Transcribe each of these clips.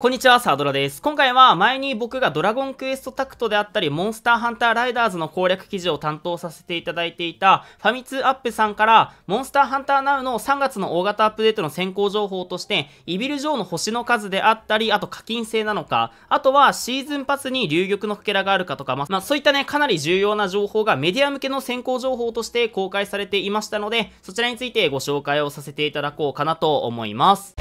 こんにちは、サードラです。今回は前に僕がドラゴンクエストタクトであったり、モンスターハンターライダーズの攻略記事を担当させていただいていたファミツアップさんから、モンスターハンターナウの3月の大型アップデートの先行情報として、イビル城の星の数であったり、あと課金制なのか、あとはシーズンパスに流玉のかけらがあるかとか、まあ、まあ、そういったね、かなり重要な情報がメディア向けの先行情報として公開されていましたので、そちらについてご紹介をさせていただこうかなと思います。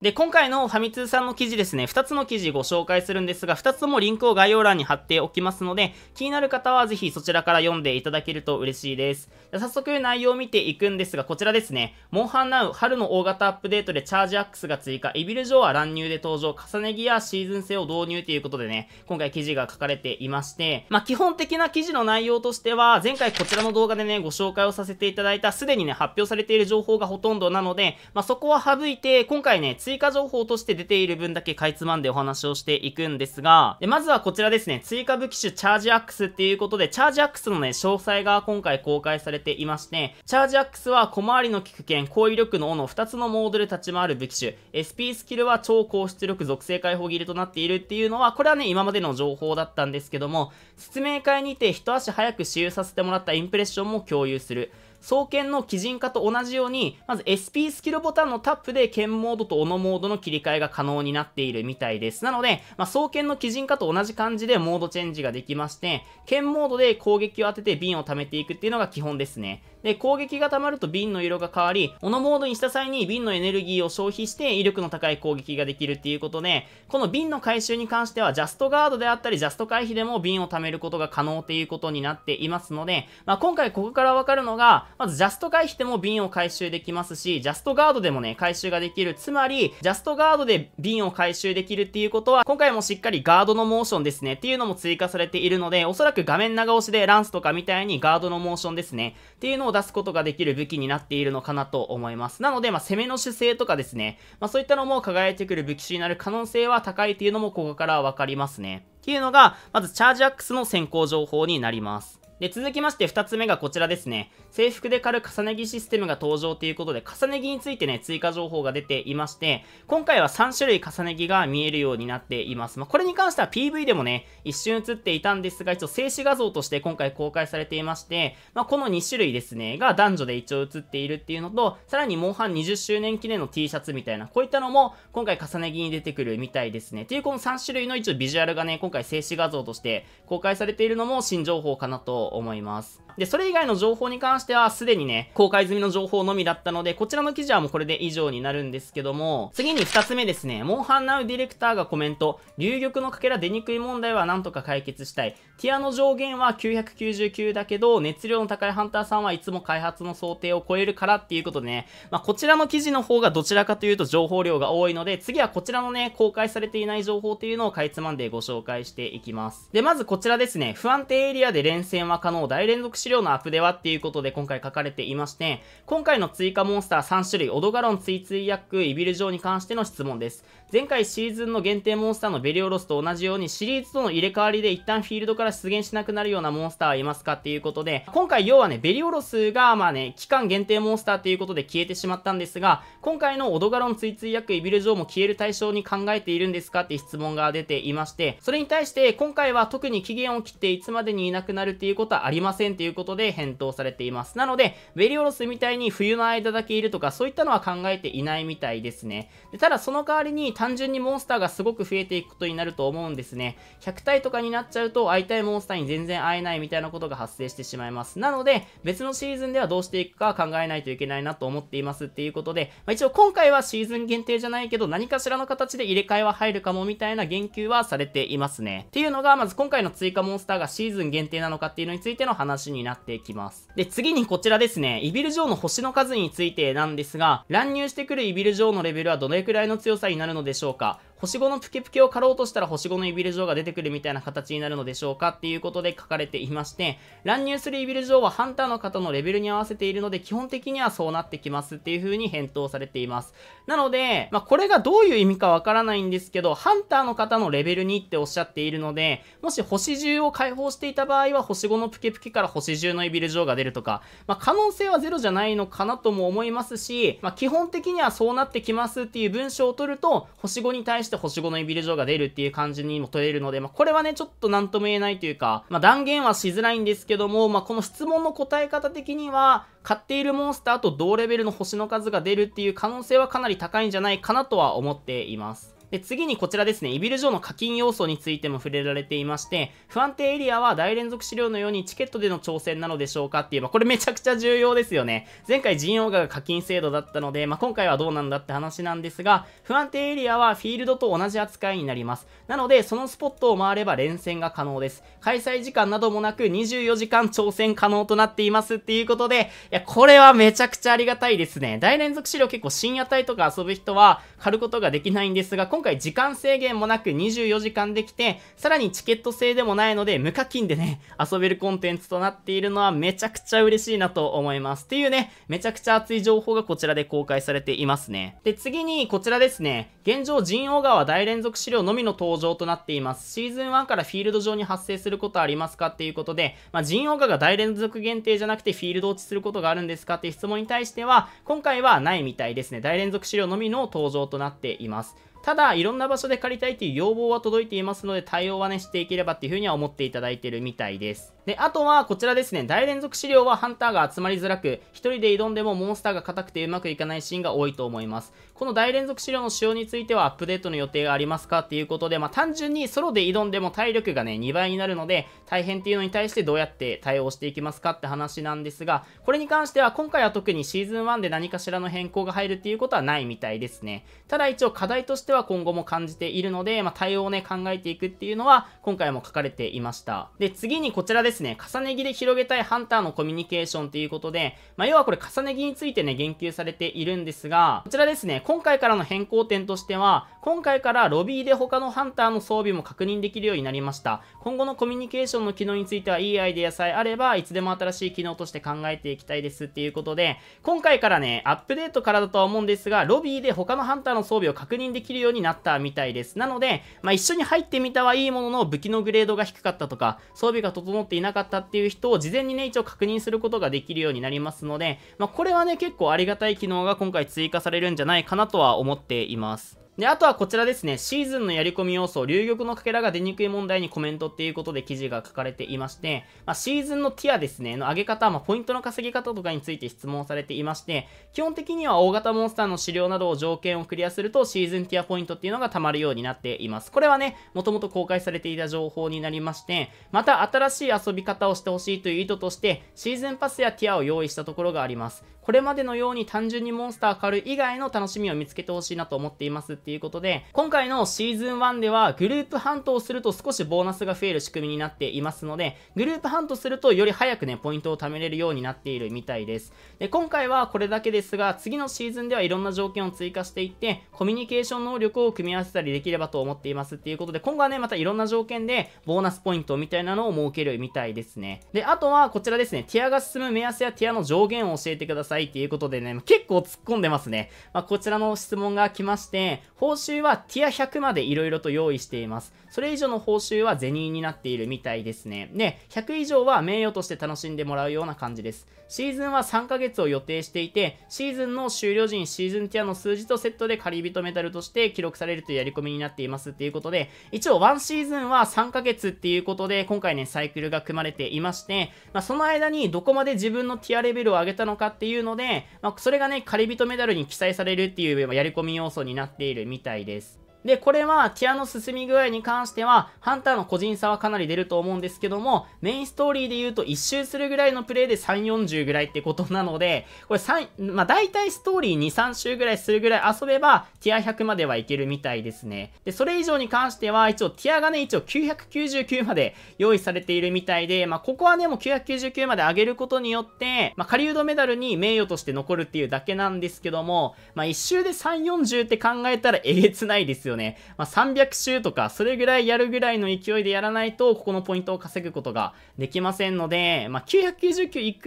で、今回のファミ通さんの記事ですね、2つの記事ご紹介するんですが、2つともリンクを概要欄に貼っておきますので、気になる方はぜひそちらから読んでいただけると嬉しいです。で早速内容を見ていくんですが、こちらですね、モンハンナウ春の大型アップデートでチャージアックスが追加、イビルジョーは乱入で登場、重ね着やシーズン制を導入ということでね、今回記事が書かれていまして、まあ、基本的な記事の内容としては、前回こちらの動画でね、ご紹介をさせていただいた、すでにね、発表されている情報がほとんどなので、まあ、そこは省いて、今回ね、追加情報として出ている分だけかいつまんでお話をしていくんですが、でまずはこちらですね、追加武器種チャージアックスっていうことで、チャージアックスのね、詳細が今回公開されていまして、チャージアックスは小回りの利く剣、攻撃力の斧、2つのモードで立ち回る武器種、SP スキルは超高出力属性解放切れとなっているっていうのは、これはね、今までの情報だったんですけども、説明会にて一足早く使用させてもらったインプレッションも共有する。双剣の基人化と同じように、まず SP スキルボタンのタップで剣モードと斧モードの切り替えが可能になっているみたいです。なので、まあ、双剣の基人化と同じ感じでモードチェンジができまして、剣モードで攻撃を当てて瓶を貯めていくっていうのが基本ですね。で、攻撃が溜まると瓶の色が変わり、オノモードにした際に瓶のエネルギーを消費して威力の高い攻撃ができるっていうことで、この瓶の回収に関してはジャストガードであったり、ジャスト回避でも瓶を貯めることが可能っていうことになっていますので、まあ、今回ここからわかるのが、まずジャスト回避でも瓶を回収できますし、ジャストガードでもね、回収ができる。つまり、ジャストガードで瓶を回収できるっていうことは、今回もしっかりガードのモーションですねっていうのも追加されているので、おそらく画面長押しでランスとかみたいにガードのモーションですねっていうのをを出すことができる武器になっているのかなと思います。なので、まあ、攻めの姿勢とかですね、まあ、そういったのも輝いてくる武器種になる可能性は高いというのもここからはわかりますね。っていうのが、まずチャージアックスの先行情報になります。で、続きまして2つ目がこちらですね。制服で狩る重ね着システムが登場ということで、重ね着についてね、追加情報が出ていまして、今回は3種類重ね着が見えるようになっています。まあ、これに関しては PV でもね、一瞬映っていたんですが、一応静止画像として今回公開されていまして、まあ、この2種類ですね、が男女で一応映っているっていうのと、さらにモンハン20周年記念の T シャツみたいな、こういったのも今回重ね着に出てくるみたいですね。っていうこの3種類の一応ビジュアルがね、今回静止画像として公開されているのも新情報かなと思いますで、それ以外の情報に関しては、すでにね、公開済みの情報のみだったので、こちらの記事はもうこれで以上になるんですけども、次に2つ目ですね、モンハンナウディレクターがコメント、流玉のかけら出にくい問題はなんとか解決したい。ティアの上限は999だけど、熱量の高いハンターさんはいつも開発の想定を超えるからっていうことでね、まあ、こちらの記事の方がどちらかというと情報量が多いので、次はこちらのね、公開されていない情報というのをかいつまんでご紹介していきます。で、まずこちらですね、不安定エリアで連戦は可能、大連続資料のアップデはっていうことで今回書かれていまして、今回の追加モンスター3種類、オドガロン追追薬、イビル城に関しての質問です。前回シーズンの限定モンスターのベリオロスと同じようにシリーズとの入れ替わりで一旦フィールドから出現しなくなるようなモンスターはいますかっていうことで、今回要はね、ベリオロスがまあね、期間限定モンスターっていうことで消えてしまったんですが、今回のオドガロン追追薬、イビル城も消える対象に考えているんですかって質問が出ていまして、それに対して今回は特に期限を切っていつまでにいなくなるっていうことはありませんっていういうことで返答されています。なので、ベリオロスみたいに冬の間だけいるとか、そういったのは考えていないみたいですね。でただ、その代わりに単純にモンスターがすごく増えていくことになると思うんですね。100体とかになっちゃうと、会いたいモンスターに全然会えないみたいなことが発生してしまいます。なので、別のシーズンではどうしていくか考えないといけないなと思っていますっていうことで、まあ、一応今回はシーズン限定じゃないけど、何かしらの形で入れ替えは入るかもみたいな言及はされていますね。っていうのが、まず今回の追加モンスターがシーズン限定なのかっていうのについての話にになってきます。で、次にこちらですね、イビル・ジョーの星の数についてなんですが、乱入してくるイビル・ジョーのレベルはどれくらいの強さになるのでしょうか星5のプケプケを狩ろうとしたら星5のイビル城が出てくるみたいな形になるのでしょうかっていうことで書かれていまして、乱入するイビル城はハンターの方のレベルに合わせているので、基本的にはそうなってきますっていう風に返答されています。なので、まあ、これがどういう意味かわからないんですけど、ハンターの方のレベルにっておっしゃっているので、もし星10を解放していた場合は、星5のプケプケから星10のイビル城が出るとか、まあ、可能性はゼロじゃないのかなとも思いますし、まあ、基本的にはそうなってきますっていう文章を取ると、星5に対してして星5のイビル状が出るっていう感じにも取れるので、まあ、これはね、ちょっと何とも言えないというか、まあ、断言はしづらいんですけども、まあ、この質問の答え方的には、買っているモンスターと同レベルの星の数が出るっていう可能性はかなり高いんじゃないかなとは思っています。で、次にこちらですね、イビル上の課金要素についても触れられていまして、不安定エリアは大連続資料のようにチケットでの挑戦なのでしょうかって言えば、これめちゃくちゃ重要ですよね。前回陣容が課金制度だったので、まあ、今回はどうなんだって話なんですが、不安定エリアはフィールドと同じ扱いになります。なので、そのスポットを回れば連戦が可能です。開催時間などもなく24時間挑戦可能となっていますっていうことで、いや、これはめちゃくちゃありがたいですね。大連続資料結構深夜帯とか遊ぶ人は狩ることができないんですが、今今回時間制限もなく24時間できて、さらにチケット制でもないので、無課金でね、遊べるコンテンツとなっているのはめちゃくちゃ嬉しいなと思います。っていうね、めちゃくちゃ熱い情報がこちらで公開されていますね。で、次にこちらですね、現状人王川大連続資料のみの登場となっています。シーズン1からフィールド上に発生することありますかっていうことで、まあ、人王川が大連続限定じゃなくてフィールド落ちすることがあるんですかっていう質問に対しては、今回はないみたいですね。大連続資料のみの登場となっています。ただ、いろんな場所で借りたいという要望は届いていますので、対応はね、していければっていうふうには思っていただいてるみたいです。で、あとはこちらですね、大連続資料はハンターが集まりづらく、1人で挑んでもモンスターが硬くてうまくいかないシーンが多いと思います。この大連続資料の使用についてはアップデートの予定がありますかっていうことで、まあ、単純にソロで挑んでも体力がね、2倍になるので、大変っていうのに対してどうやって対応していきますかって話なんですが、これに関しては今回は特にシーズン1で何かしらの変更が入るっていうことはないみたいですね。ただ一応課題としては今後も感じているので、まあ、対応をね、考えていくっていうのは今回も書かれていました。で、次にこちらですですね、重ね着で広げたいハンターのコミュニケーションということで、まあ、要はこれ重ね着についてね、言及されているんですが、こちらですね、今回からの変更点としては、今回からロビーで他のハンターの装備も確認できるようになりました。今後のコミュニケーションの機能についてはいいアイデアさえあれば、いつでも新しい機能として考えていきたいですっていうことで、今回からね、アップデートからだとは思うんですが、ロビーで他のハンターの装備を確認できるようになったみたいです。なので、まあ、一緒に入ってみたはいいものの、武器のグレードが低かったとか、装備が整っていいなかったっていう人を事前にね、一応確認することができるようになりますので、まあ、これはね、結構ありがたい機能が今回追加されるんじゃないかなとは思っています。で、あとはこちらですね、シーズンのやり込み要素、流玉のかけらが出にくい問題にコメントっていうことで記事が書かれていまして、まあ、シーズンのティアですね、の上げ方、まあ、ポイントの稼ぎ方とかについて質問されていまして、基本的には大型モンスターの資料などを条件をクリアすると、シーズンティアポイントっていうのが貯まるようになっています。これはね、もともと公開されていた情報になりまして、また新しい遊び方をしてほしいという意図として、シーズンパスやティアを用意したところがあります。これまでのように単純にモンスター狩る以外の楽しみを見つけてほしいなと思っていますっていうことで、今回のシーズン1ではグループハントをすると少しボーナスが増える仕組みになっていますので、グループハントするとより早くね、ポイントを貯めれるようになっているみたいです。で、今回はこれだけですが、次のシーズンではいろんな条件を追加していって、コミュニケーション能力を組み合わせたりできればと思っていますっていうことで、今後はね、またいろんな条件でボーナスポイントみたいなのを設けるみたいですね。で、あとはこちらですね、ティアが進む目安やティアの上限を教えてください。いということでね、結構突っ込んでますね。まあ、こちらの質問が来まして、報酬はティア100まで色々と用意しています。それ以上の報酬はーになっているみたいですね。で、100以上は名誉として楽しんでもらうような感じです。シーズンは3ヶ月を予定していて、シーズンの終了時にシーズンティアの数字とセットで仮人メダルとして記録されるというやり込みになっていますっていうことで、一応1シーズンは3ヶ月っていうことで、今回ね、サイクルが組まれていまして、まあ、その間にどこまで自分のティアレベルを上げたのかっていうのので、まあ、それがね、仮人メダルに記載されるっていうやり込み要素になっているみたいです。で、これはティアの進み具合に関しては、ハンターの個人差はかなり出ると思うんですけども、メインストーリーで言うと1周するぐらいのプレイで3、40ぐらいってことなので、これ3、まあ大体ストーリー2、3周ぐらいするぐらい遊べば、ティア100まではいけるみたいですね。で、それ以上に関しては、一応ティアがね、一応999まで用意されているみたいで、まあここはね、もう999まで上げることによって、まあ狩人メダルに名誉として残るっていうだけなんですけども、まあ1周で3、40って考えたらえげつないですよよね。まあ、300周とか、それぐらいやるぐらいの勢いでやらないと、ここのポイントを稼ぐことができませんので、まあ、999行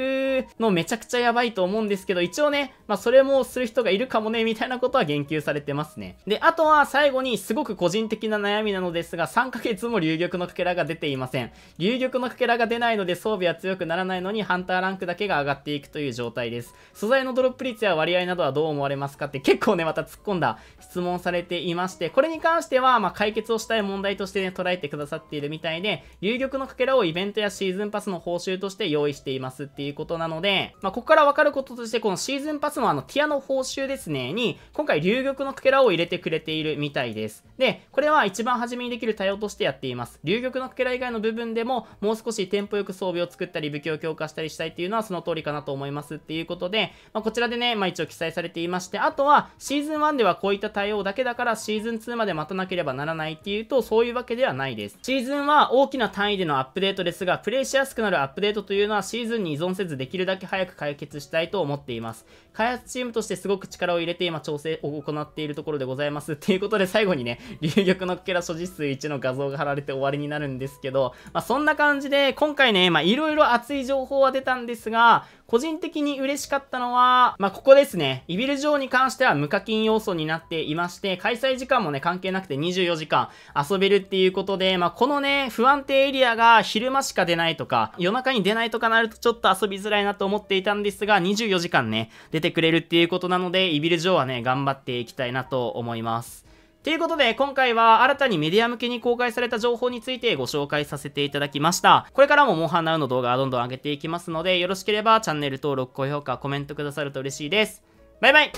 くのめちゃくちゃやばいと思うんですけど、一応ね、まあ、それもする人がいるかもね、みたいなことは言及されてますね。で、あとは最後にすごく個人的な悩みなのですが、3ヶ月も流玉のかけらが出ていません。流玉のかけらが出ないので装備は強くならないのに、ハンターランクだけが上がっていくという状態です。素材のドロップ率や割合などはどう思われますかって結構ね、また突っ込んだ質問されていまして、これに関しては、まあ、解決をしたい問題としてね、捉えてくださっているみたいで、流玉のかけらをイベントやシーズンパスの報酬として用意していますっていうことなので、まあ、ここからわかることとして、このシーズンパスのあの、ティアの報酬ですね、に、今回、流玉のかけらを入れてくれているみたいです。で、これは一番初めにできる対応としてやっています。流玉のかけら以外の部分でも、もう少しテンポよく装備を作ったり、武器を強化したりしたいっていうのはその通りかなと思いますっていうことで、まあ、こちらでね、まあ、一応記載されていまして、あとは、シーズン1ではこういった対応だけだから、シーズン2まで待たなければならないっていうと、そういうわけではないです。シーズンは大きな単位でのアップデートですが、プレイしやすくなるアップデートというのはシーズンに依存せずできるだけ早く解決したいと思っています。開発チームとしてすごく力を入れて今調整を行っているところでございます。ということで最後にね、流玉のけラ所持数1の画像が貼られて終わりになるんですけど、まあ、そんな感じで今回ね、まあいろいろ熱い情報は出たんですが、個人的に嬉しかったのは、まあ、ここですね。イビル城に関しては無課金要素になっていまして、開催時間もね、関係なくて24時間遊べるっていうことで、まあ、このね、不安定エリアが昼間しか出ないとか、夜中に出ないとかなるとちょっと遊びづらいなと思っていたんですが、24時間ね、出てくれるっていうことなので、イビル城はね、頑張っていきたいなと思います。ということで、今回は新たにメディア向けに公開された情報についてご紹介させていただきました。これからもモンハンナウの動画はどんどん上げていきますので、よろしければチャンネル登録、高評価、コメントくださると嬉しいです。バイバイ